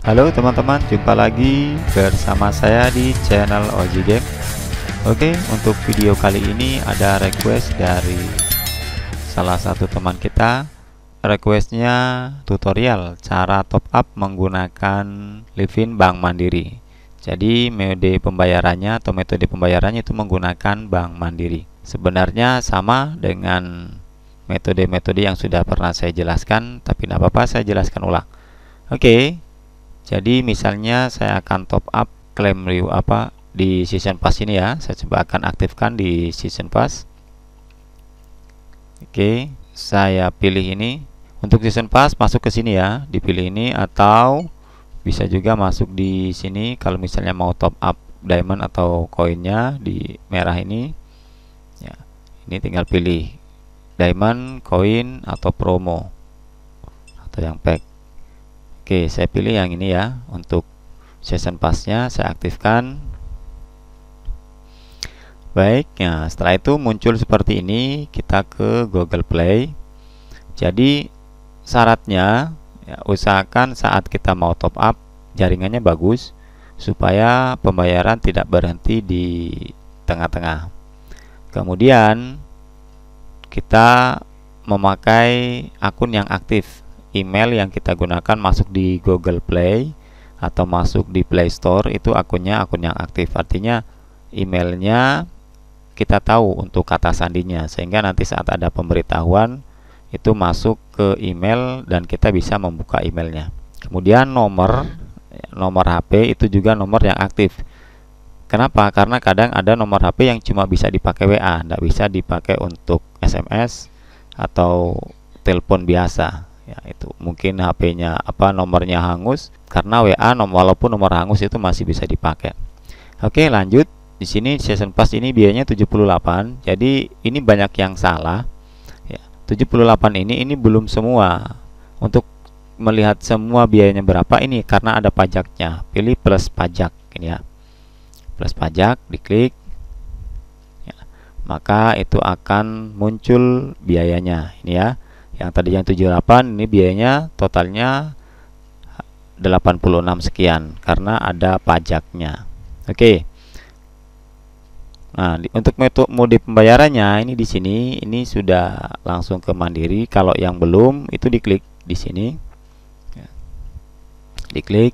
Halo teman-teman, jumpa lagi bersama saya di channel OG Game. Oke, untuk video kali ini ada request dari salah satu teman kita. Requestnya tutorial cara top up menggunakan Livin Bank Mandiri. Jadi metode pembayarannya atau metode pembayarannya itu menggunakan Bank Mandiri. Sebenarnya sama dengan metode-metode yang sudah pernah saya jelaskan, tapi tidak apa-apa saya jelaskan ulang. Oke, jadi misalnya saya akan top up klaim review apa di season pass ini ya saya coba akan aktifkan di season pass oke saya pilih ini untuk season pass masuk ke sini ya dipilih ini atau bisa juga masuk di sini kalau misalnya mau top up diamond atau koinnya di merah ini ya ini tinggal pilih diamond koin atau promo atau yang pack Oke, saya pilih yang ini ya untuk session passnya saya aktifkan. Baik, ya, setelah itu muncul seperti ini, kita ke Google Play. Jadi syaratnya ya, usahakan saat kita mau top up jaringannya bagus supaya pembayaran tidak berhenti di tengah-tengah. Kemudian kita memakai akun yang aktif email yang kita gunakan masuk di Google Play atau masuk di Play Store itu akunnya akun yang aktif. Artinya emailnya kita tahu untuk kata sandinya sehingga nanti saat ada pemberitahuan itu masuk ke email dan kita bisa membuka emailnya. Kemudian nomor nomor HP itu juga nomor yang aktif. Kenapa? Karena kadang ada nomor HP yang cuma bisa dipakai WA, tidak bisa dipakai untuk SMS atau telepon biasa ya itu mungkin HP-nya apa nomornya hangus karena WA nomor walaupun nomor hangus itu masih bisa dipakai oke lanjut di sini season pass ini biayanya 78 jadi ini banyak yang salah ya, 78 ini ini belum semua untuk melihat semua biayanya berapa ini karena ada pajaknya pilih plus pajak ini ya plus pajak diklik ya, maka itu akan muncul biayanya ini ya yang tadi yang 78 ini biayanya totalnya 86 sekian karena ada pajaknya oke okay. nah di, untuk mode pembayarannya ini di sini ini sudah langsung ke mandiri kalau yang belum itu diklik di sini ya. diklik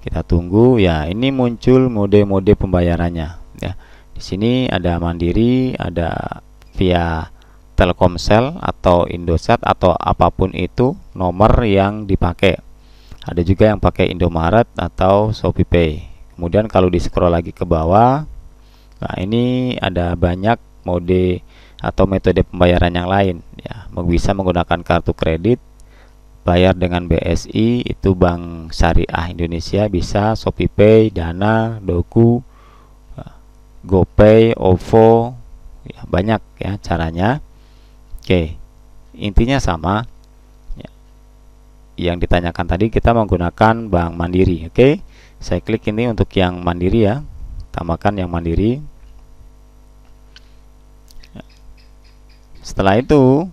kita tunggu ya ini muncul mode-mode pembayarannya ya di sini ada mandiri ada via Telkomsel atau Indosat atau apapun itu nomor yang dipakai. Ada juga yang pakai Indomaret atau ShopeePay. Kemudian kalau di scroll lagi ke bawah, nah ini ada banyak mode atau metode pembayaran yang lain ya. Bisa menggunakan kartu kredit, bayar dengan BSI itu Bank Syariah Indonesia bisa ShopeePay, Dana, Doku, ya, GoPay, OVO, ya banyak ya caranya. Oke, intinya sama. Ya. Yang ditanyakan tadi kita menggunakan bank mandiri. Oke, saya klik ini untuk yang mandiri ya. Tambahkan yang mandiri. Ya. Setelah itu,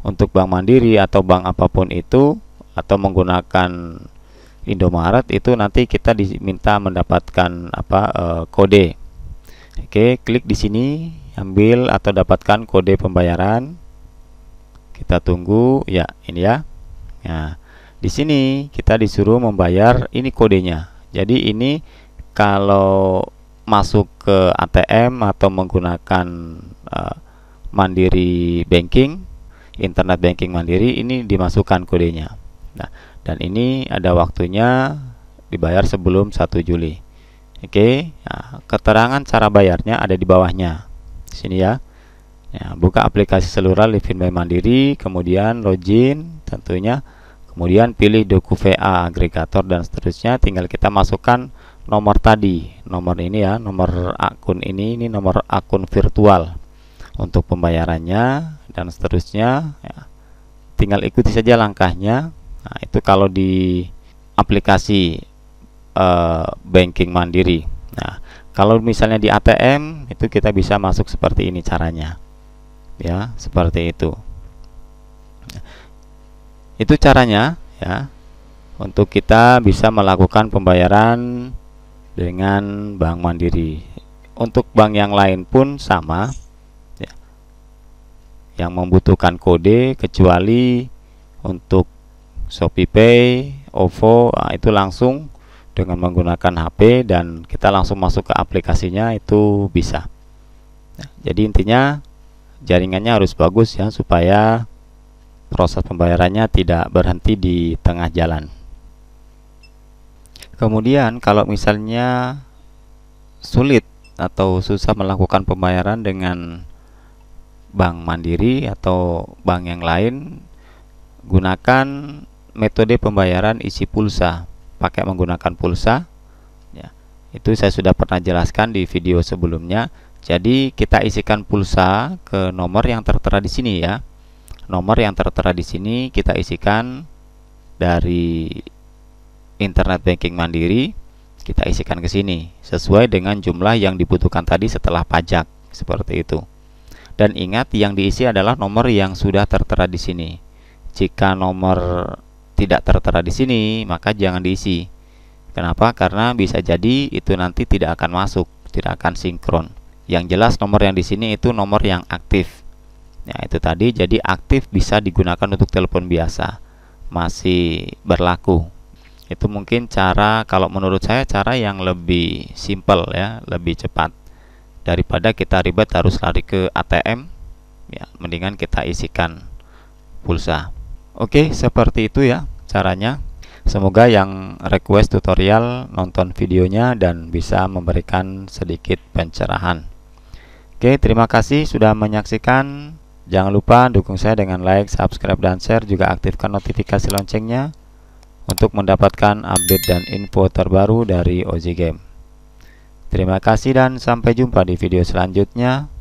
untuk bank mandiri atau bank apapun itu, atau menggunakan Indomaret itu nanti kita diminta mendapatkan apa eh, kode. Oke, klik di sini ambil atau dapatkan kode pembayaran kita tunggu ya ini ya nah di sini kita disuruh membayar ini kodenya jadi ini kalau masuk ke ATM atau menggunakan uh, mandiri banking internet banking mandiri ini dimasukkan kodenya nah dan ini ada waktunya dibayar sebelum 1 Juli oke okay? nah, keterangan cara bayarnya ada di bawahnya sini ya. ya buka aplikasi seluruh Livin by Mandiri, kemudian login tentunya, kemudian pilih doku VA agregator dan seterusnya. Tinggal kita masukkan nomor tadi, nomor ini ya, nomor akun ini, ini nomor akun virtual untuk pembayarannya dan seterusnya. Ya. Tinggal ikuti saja langkahnya. Nah, itu kalau di aplikasi uh, banking mandiri. Nah, kalau misalnya di ATM itu kita bisa masuk seperti ini caranya. Ya, seperti itu. Itu caranya ya untuk kita bisa melakukan pembayaran dengan Bank Mandiri. Untuk bank yang lain pun sama ya. Yang membutuhkan kode kecuali untuk ShopeePay, OVO, nah itu langsung dengan menggunakan HP dan kita langsung masuk ke aplikasinya itu bisa nah, jadi intinya jaringannya harus bagus ya supaya proses pembayarannya tidak berhenti di tengah jalan kemudian kalau misalnya sulit atau susah melakukan pembayaran dengan bank mandiri atau bank yang lain gunakan metode pembayaran isi pulsa pakai menggunakan pulsa ya itu saya sudah pernah jelaskan di video sebelumnya jadi kita isikan pulsa ke nomor yang tertera di sini ya nomor yang tertera di sini kita isikan dari internet banking mandiri kita isikan ke sini sesuai dengan jumlah yang dibutuhkan tadi setelah pajak seperti itu dan ingat yang diisi adalah nomor yang sudah tertera di sini jika nomor tidak tertera di sini, maka jangan diisi. Kenapa? Karena bisa jadi itu nanti tidak akan masuk, tidak akan sinkron. Yang jelas nomor yang di sini itu nomor yang aktif. Ya, itu tadi jadi aktif bisa digunakan untuk telepon biasa. Masih berlaku. Itu mungkin cara kalau menurut saya cara yang lebih simple ya, lebih cepat daripada kita ribet harus lari ke ATM ya mendingan kita isikan pulsa Oke, seperti itu ya caranya. Semoga yang request tutorial nonton videonya dan bisa memberikan sedikit pencerahan. Oke, terima kasih sudah menyaksikan. Jangan lupa dukung saya dengan like, subscribe, dan share. Juga aktifkan notifikasi loncengnya untuk mendapatkan update dan info terbaru dari OZ Game. Terima kasih dan sampai jumpa di video selanjutnya.